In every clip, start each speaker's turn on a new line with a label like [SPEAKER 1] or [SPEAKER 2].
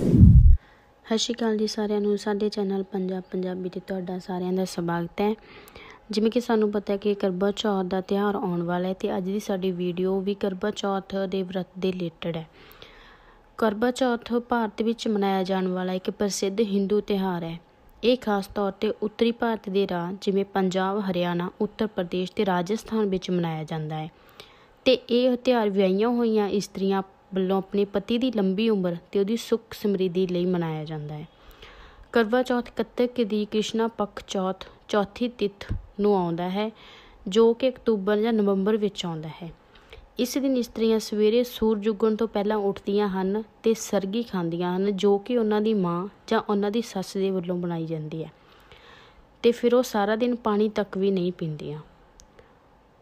[SPEAKER 1] ਸਤਿ ਸ਼੍ਰੀ ਅਕਾਲ ਜੀ ਸਾਰਿਆਂ ਨੂੰ ਸਾਡੇ ਚੈਨਲ ਪੰਜਾਬ ਪੰਜਾਬੀ ਤੇ ਤੁਹਾਡਾ ਸਾਰਿਆਂ ਦਾ ਸਵਾਗਤ ਹੈ ਜਿਵੇਂ ਕਿ ਸਾਨੂੰ ਪਤਾ ਹੈ ਕਿ ਕਰਬਾ ਚੌਥ ਦਾ ਤਿਹਾਰ ਆਉਣ ਵਾਲਾ ਹੈ ਤੇ ਅੱਜ ਦੀ ਸਾਡੀ ਵੀਡੀਓ ਵੀ ਕਰਬਾ ਚੌਥ ਦੇ ਵਰਤ ਦੇ ਰਿਲੇਟਡ ਹੈ ਕਰਬਾ ਚੌਥ ਭਾਰਤ ਵਿੱਚ ਮਨਾਇਆ ਜਾਣ ਵਾਲਾ ਇੱਕ ਪ੍ਰਸਿੱਧ ਹਿੰਦੂ ਤਿਹਾਰ ਹੈ ਇਹ ਖਾਸ ਤੌਰ ਤੇ ਉੱਤਰੀ ਭਾਰਤ ਦੇ ਰਾਜ ਜਿਵੇਂ ਪੰਜਾਬ ਹਰਿਆਣਾ ਉੱਤਰ ਪ੍ਰਦੇਸ਼ ਤੇ ਰਾਜਸਥਾਨ ਵਿੱਚ ਮਨਾਇਆ ਜਾਂਦਾ ਹੈ ਤੇ ਇਹ ਤਿਹਾਰ ਵਿਆਹੀਆਂ ਹੋਈਆਂ ਇਸਤਰੀਆਂ ਵੱਲੋਂ ਆਪਣੇ ਪਤੀ ਦੀ ਲੰਬੀ ਉਮਰ ਤੇ ਉਹਦੀ ਸੁੱਖ ਸਮਰਿੱਧੀ ਲਈ ਮਨਾਇਆ ਜਾਂਦਾ ਹੈ ਕਰਵਾ ਚੌਥ ਕੱਤਕ ਦੀ ਕ੍ਰਿਸ਼ਨਾ ਪੱਖ ਚੌਥ ਚੌਥੀ ਤਿਥ ਨੂੰ ਆਉਂਦਾ ਹੈ ਜੋ ਕਿ ਅਕਤੂਬਰ ਜਾਂ ਨਵੰਬਰ ਵਿੱਚ ਆਉਂਦਾ ਹੈ ਇਸ ਦਿਨ ਇਸਤਰੀਆਂ ਸਵੇਰੇ ਸੂਰਜ ਉੱਗਣ ਤੋਂ ਪਹਿਲਾਂ ਉੱਠਦੀਆਂ ਹਨ ਤੇ ਸਰਗੀ ਖਾਂਦੀਆਂ ਹਨ ਜੋ ਕਿ ਉਹਨਾਂ ਦੀ ਮਾਂ ਜਾਂ ਉਹਨਾਂ ਦੀ ਸੱਸ ਦੇ ਵੱਲੋਂ ਬਣਾਈ ਜਾਂਦੀ ਹੈ ਤੇ ਫਿਰ ਉਹ ਸਾਰਾ ਦਿਨ ਪਾਣੀ ਤੱਕ ਵੀ ਨਹੀਂ ਪੀਂਦੀਆਂ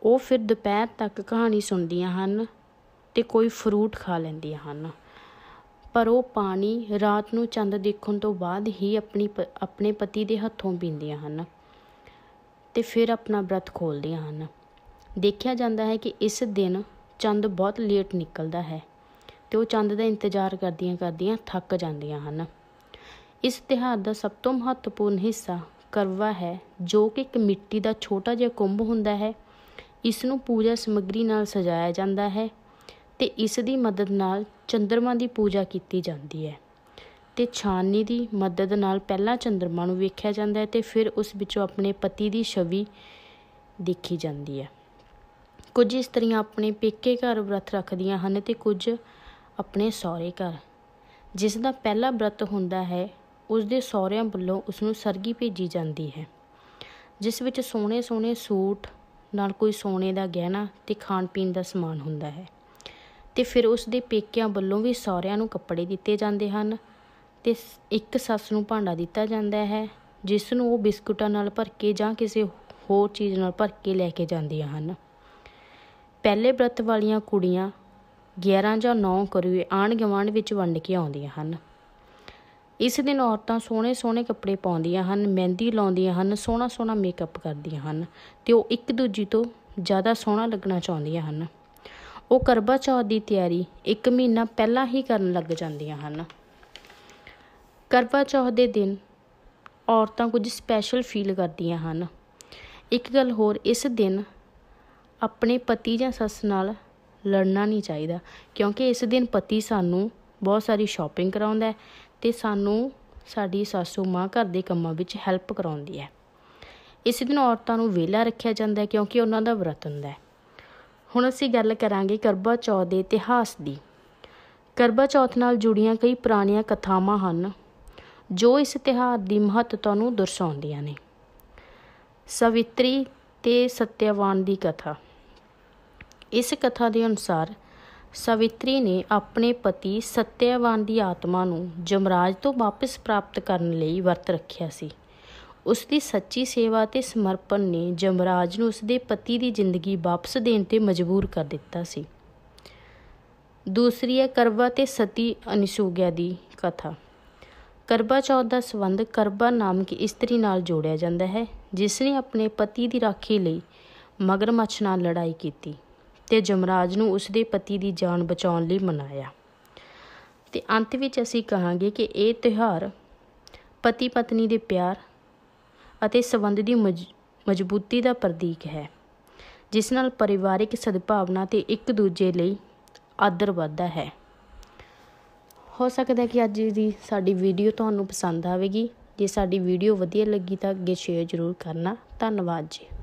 [SPEAKER 1] ਉਹ ਫਿਰ ਦੁਪਹਿਰ ਤੱਕ ਕਹਾਣੀ ਸੁਣਦੀਆਂ ਹਨ ਤੇ ਕੋਈ ਫਰੂਟ ਖਾ ਲੈਂਦੀਆਂ ਹਨ ਪਰ ਉਹ ਪਾਣੀ ਰਾਤ ਨੂੰ ਚੰਦ ਦੇਖਣ ਤੋਂ ਬਾਅਦ ਹੀ ਆਪਣੀ ਆਪਣੇ ਪਤੀ ਦੇ ਹੱਥੋਂ ਪੀਂਦੀਆਂ ਹਨ ਤੇ ਫਿਰ ਆਪਣਾ ਵਰਤ ਖੋਲਦੀਆਂ ਹਨ ਦੇਖਿਆ ਜਾਂਦਾ ਹੈ ਕਿ ਇਸ ਦਿਨ ਚੰਦ ਬਹੁਤ ਲੇਟ ਨਿਕਲਦਾ ਹੈ ਤੇ ਉਹ ਚੰਦ ਦਾ ਇੰਤਜ਼ਾਰ ਕਰਦੀਆਂ ਕਰਦੀਆਂ ਥੱਕ ਜਾਂਦੀਆਂ ਹਨ ਇਸ ਤਿਹਾਰ ਦਾ ਸਭ ਤੋਂ ਮਹੱਤਵਪੂਰਨ ਹਿੱਸਾ ਕਰਵਾ ਹੈ ਜੋ ਕਿ ਇੱਕ ਮਿੱਟੀ ਦਾ ਛੋਟਾ ਜਿਹਾ ਕੁੰਭ ਹੁੰਦਾ ਹੈ ਇਸ ਨੂੰ ਪੂਜਾ ਸਮੱਗਰੀ ਨਾਲ ਸਜਾਇਆ ਜਾਂਦਾ ਹੈ ਤੇ ਇਸ ਦੀ ਮਦਦ ਨਾਲ ਚੰਦਰਮਾ ਦੀ ਪੂਜਾ ਕੀਤੀ ਜਾਂਦੀ ਹੈ ਤੇ ਛਾਨਣੀ ਦੀ ਮਦਦ ਨਾਲ ਪਹਿਲਾਂ ਚੰਦਰਮਾ ਨੂੰ ਵੇਖਿਆ ਜਾਂਦਾ ਹੈ ਤੇ ਫਿਰ ਉਸ ਵਿੱਚੋਂ ਆਪਣੇ ਪਤੀ ਦੀ ਛਵੀ ਦੇਖੀ ਜਾਂਦੀ ਹੈ ਕੁਝ ਇਸਤਰੀਆਂ ਆਪਣੇ ਪੇਕੇ ਘਰ ਵਰਤ ਰੱਖਦੀਆਂ ਹਨ ਤੇ ਕੁਝ ਆਪਣੇ ਸਹੁਰੇ ਘਰ ਜਿਸ ਦਾ ਪਹਿਲਾ ਵਰਤ ਹੁੰਦਾ ਹੈ ਉਸ ਦੇ ਸਹੁਰਿਆਂ ਵੱਲੋਂ ਉਸ ਨੂੰ ਸਰਗੀ ਭੇਜੀ ਜਾਂਦੀ ਹੈ ਜਿਸ ਵਿੱਚ ਸੋਹਣੇ ਸੋਹਣੇ ਸੂਟ ਨਾਲ ਕੋਈ ਸੋਨੇ ਦਾ ਗਹਿਣਾ ਤੇ ਖਾਣ ਪੀਣ ਦਾ ਸਮਾਨ ਹੁੰਦਾ ਹੈ ਤੇ ਫਿਰ ਉਸ ਦੇ ਪੇਕਿਆਂ ਵੱਲੋਂ ਵੀ ਸਹੁਰਿਆਂ ਨੂੰ ਕੱਪੜੇ ਦਿੱਤੇ ਜਾਂਦੇ ਹਨ ਤੇ ਇੱਕ ਸੱਸ ਨੂੰ ਭਾਂਡਾ ਦਿੱਤਾ ਜਾਂਦਾ ਹੈ ਜਿਸ ਨੂੰ ਉਹ ਬਿਸਕੁਟਾਂ ਨਾਲ ਭਰ ਕੇ ਜਾਂ ਕਿਸੇ ਹੋਰ ਚੀਜ਼ ਨਾਲ ਭਰ ਕੇ ਲੈ ਕੇ ਜਾਂਦੀਆਂ ਹਨ ਪਹਿਲੇ ਵਰਤ ਵਾਲੀਆਂ ਕੁੜੀਆਂ 11 ਜਾਂ 9 ਕਰੂਏ ਆਣ ਗਵਾਂਡ ਵਿੱਚ ਵੰਡ ਕੇ ਆਉਂਦੀਆਂ ਹਨ ਇਸ ਦਿਨ ਔਰਤਾਂ ਸੋਹਣੇ ਸੋਹਣੇ ਕੱਪੜੇ ਪਾਉਂਦੀਆਂ ਹਨ ਮਹਿੰਦੀ ਲਾਉਂਦੀਆਂ ਹਨ ਸੋਹਣਾ ਸੋਹਣਾ ਮੇਕਅਪ ਕਰਦੀਆਂ ਹਨ ਤੇ ਉਹ ਇੱਕ ਦੂਜੀ ਤੋਂ ਜ਼ਿਆਦਾ ਸੋਹਣਾ ਲੱਗਣਾ ਚਾਹੁੰਦੀਆਂ ਹਨ ਉਹ ਕਰਵਾ ਚੌਥ ਦੀ ਤਿਆਰੀ 1 ਮਹੀਨਾ ਪਹਿਲਾਂ ਹੀ ਕਰਨ ਲੱਗ ਜਾਂਦੀਆਂ ਹਨ ਕਰਵਾ ਚੌਥ ਦੇ ਦਿਨ ਔਰਤਾਂ ਕੁਝ ਸਪੈਸ਼ਲ ਫੀਲ ਕਰਦੀਆਂ ਹਨ ਇੱਕ ਗੱਲ ਹੋਰ ਇਸ ਦਿਨ ਆਪਣੇ ਪਤੀ ਜਾਂ ਸੱਸ ਨਾਲ ਲੜਨਾ ਨਹੀਂ ਚਾਹੀਦਾ ਕਿਉਂਕਿ ਇਸ ਦਿਨ ਪਤੀ ਸਾਨੂੰ ਬਹੁਤ ਸਾਰੀ ਸ਼ਾਪਿੰਗ ਕਰਾਉਂਦਾ ਹੈ ਤੇ ਸਾਨੂੰ ਸਾਡੀ ਸਾਸੂ ਮਾਂ ਘਰ ਦੇ ਕੰਮਾਂ ਵਿੱਚ ਹੈਲਪ ਕਰਾਉਂਦੀ ਹੈ ਇਸ ਦਿਨ ਔਰਤਾਂ ਨੂੰ ਵਿਹਲਾ ਰੱਖਿਆ ਜਾਂਦਾ ਹੈ ਕਿਉਂਕਿ ਉਹਨਾਂ ਦਾ ਵਰਤ ਹੁੰਦਾ ਹੈ ਹੁਣ ਅਸੀਂ ਗੱਲ ਕਰਾਂਗੇ ਕਰਬਾ ਚੌਥ ਦੇ ਇਤਿਹਾਸ ਦੀ ਕਰਬਾ ਚੌਥ ਨਾਲ ਜੁੜੀਆਂ ਕਈ ਪੁਰਾਣੀਆਂ ਕਥਾਵਾਂ ਹਨ ਜੋ ਇਸ ਤਿਹਾਰ ਦੀ ਮਹੱਤਤਾ ਨੂੰ ਦਰਸਾਉਂਦੀਆਂ ਨੇ ਸਵਿਤਰੀ ਤੇ ਸਤਿਆਵਾਨ ਦੀ ਕਥਾ ਇਸ ਕਥਾ ਦੇ ਅਨੁਸਾਰ ਸਵਿਤਰੀ ਨੇ ਆਪਣੇ ਪਤੀ ਸਤਿਆਵਾਨ ਦੀ ਆਤਮਾ ਨੂੰ ਜਮਰਾਜ ਤੋਂ ਵਾਪਸ ਪ੍ਰਾਪਤ ਕਰਨ ਲਈ ਵਰਤ ਰੱਖਿਆ ਸੀ ਉਸ ਦੀ ਸੱਚੀ ਸੇਵਾ ਤੇ ਸਮਰਪਣ ਨੇ ਜਮਰਾਜ ਨੂੰ ਉਸ ਦੇ ਪਤੀ ਦੀ ਜ਼ਿੰਦਗੀ ਵਾਪਸ ਦੇਣ ਤੇ ਮਜਬੂਰ ਕਰ ਦਿੱਤਾ ਸੀ ਦੂਸਰੀ ਹੈ ਕਰਵਾ ਤੇ ਸਤੀ ਅਨਿਸ਼ੂਗਿਆ ਦੀ ਕਥਾ ਕਰਵਾ ਚੌਥ ਦਾ ਸੰਬੰਧ ਕਰਵਾ ਨਾਮਕ ਇਸਤਰੀ ਨਾਲ ਜੋੜਿਆ ਜਾਂਦਾ ਹੈ ਜਿਸ ਨੇ ਆਪਣੇ ਪਤੀ ਦੀ ਰਾਖੀ ਲਈ ਮਗਰਮੱਛ ਨਾਲ ਲੜਾਈ ਕੀਤੀ ਤੇ ਜਮਰਾਜ ਨੂੰ ਉਸ ਦੇ ਪਤੀ ਦੀ ਜਾਨ ਬਚਾਉਣ ਲਈ ਮਨਾਇਆ ਤੇ ਅੰਤ ਵਿੱਚ ਅਸੀਂ ਕਹਾਂਗੇ ਕਿ ਇਹ ਤਿਹਾਰ ਪਤੀ ਪਤਨੀ ਦੇ ਪਿਆਰ ਅਤੇ ਸਬੰਧ ਦੀ ਮਜ਼ਬੂਤੀ ਦਾ ਪ੍ਰਤੀਕ ਹੈ ਜਿਸ ਨਾਲ ਪਰਿਵਾਰਿਕ ਸਦਭਾਵਨਾ ਤੇ ਇੱਕ ਦੂਜੇ ਲਈ ਆਦਰ ਵਧਦਾ ਹੈ ਹੋ ਸਕਦਾ ਹੈ ਕਿ ਅੱਜ ਦੀ ਸਾਡੀ ਵੀਡੀਓ ਤੁਹਾਨੂੰ ਪਸੰਦ ਆਵੇਗੀ ਜੇ ਸਾਡੀ ਵੀਡੀਓ ਵਧੀਆ ਲੱਗੀ ਤਾਂ ਅੱਗੇ ਸ਼ੇਅਰ ਜ਼ਰੂਰ ਕਰਨਾ ਧੰਨਵਾਦ ਜੀ